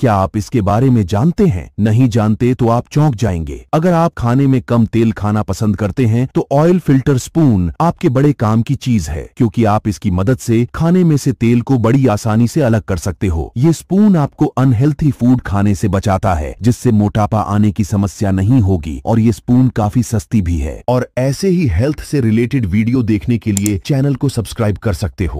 क्या आप इसके बारे में जानते हैं नहीं जानते तो आप चौंक जाएंगे अगर आप खाने में कम तेल खाना पसंद करते हैं तो ऑयल फिल्टर स्पून आपके बड़े काम की चीज है क्योंकि आप इसकी मदद से खाने में से तेल को बड़ी आसानी से अलग कर सकते हो ये स्पून आपको अनहेल्थी फूड खाने से बचाता है जिससे मोटापा आने की समस्या नहीं होगी और ये स्पून काफी सस्ती भी है और ऐसे ही हेल्थ से रिलेटेड वीडियो देखने के लिए चैनल को सब्सक्राइब कर सकते हो